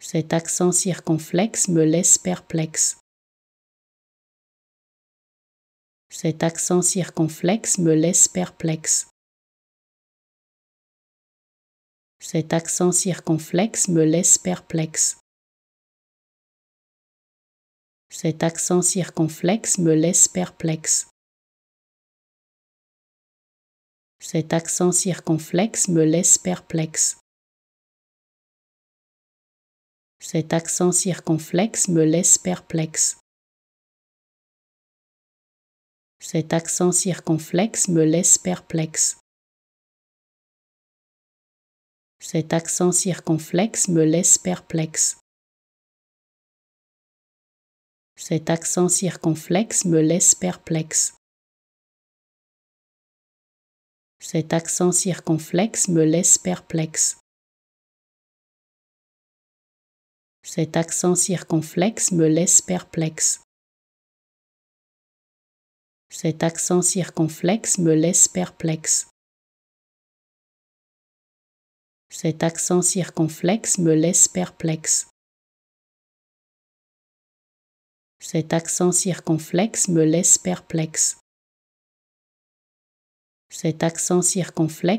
Cet accent circonflexe me laisse perplexe. Cet accent circonflexe me laisse perplexe. Cet accent circonflexe me laisse perplexe. Cet accent circonflexe me laisse perplexe. Cet accent circonflexe me laisse perplexe. Cet accent circonflexe me laisse perplexe. Cet accent circonflexe me laisse perplexe. Cet accent circonflexe me laisse perplexe. Cet accent circonflexe me laisse perplexe. Cet accent circonflexe me laisse perplexe. Cet accent circonflexe me laisse perplexe. Cet accent circonflexe me laisse perplexe. Cet accent circonflexe me laisse perplexe. Cet accent circonflexe me laisse perplexe. Cet accent circonflexe